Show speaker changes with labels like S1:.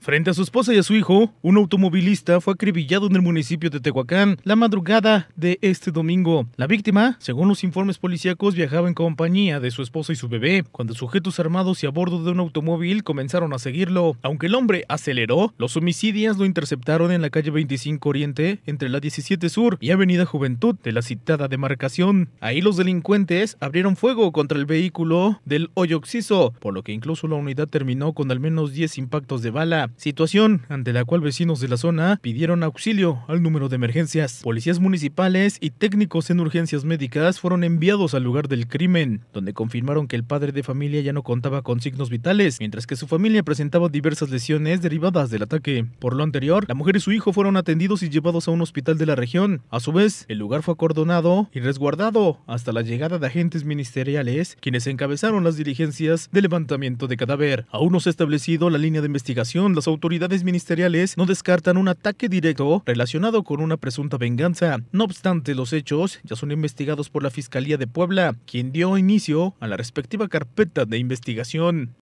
S1: Frente a su esposa y a su hijo, un automovilista fue acribillado en el municipio de Tehuacán la madrugada de este domingo. La víctima, según los informes policíacos, viajaba en compañía de su esposa y su bebé, cuando sujetos armados y a bordo de un automóvil comenzaron a seguirlo. Aunque el hombre aceleró, los homicidios lo interceptaron en la calle 25 Oriente, entre la 17 Sur y Avenida Juventud de la citada demarcación. Ahí los delincuentes abrieron fuego contra el vehículo del hoyo oxiso, por lo que incluso la unidad terminó con al menos 10 impactos de bala situación ante la cual vecinos de la zona pidieron auxilio al número de emergencias. Policías municipales y técnicos en urgencias médicas fueron enviados al lugar del crimen, donde confirmaron que el padre de familia ya no contaba con signos vitales, mientras que su familia presentaba diversas lesiones derivadas del ataque. Por lo anterior, la mujer y su hijo fueron atendidos y llevados a un hospital de la región. A su vez, el lugar fue acordonado y resguardado hasta la llegada de agentes ministeriales, quienes encabezaron las diligencias de levantamiento de cadáver. Aún no se ha establecido la línea de investigación, las autoridades ministeriales no descartan un ataque directo relacionado con una presunta venganza. No obstante, los hechos ya son investigados por la Fiscalía de Puebla, quien dio inicio a la respectiva carpeta de investigación.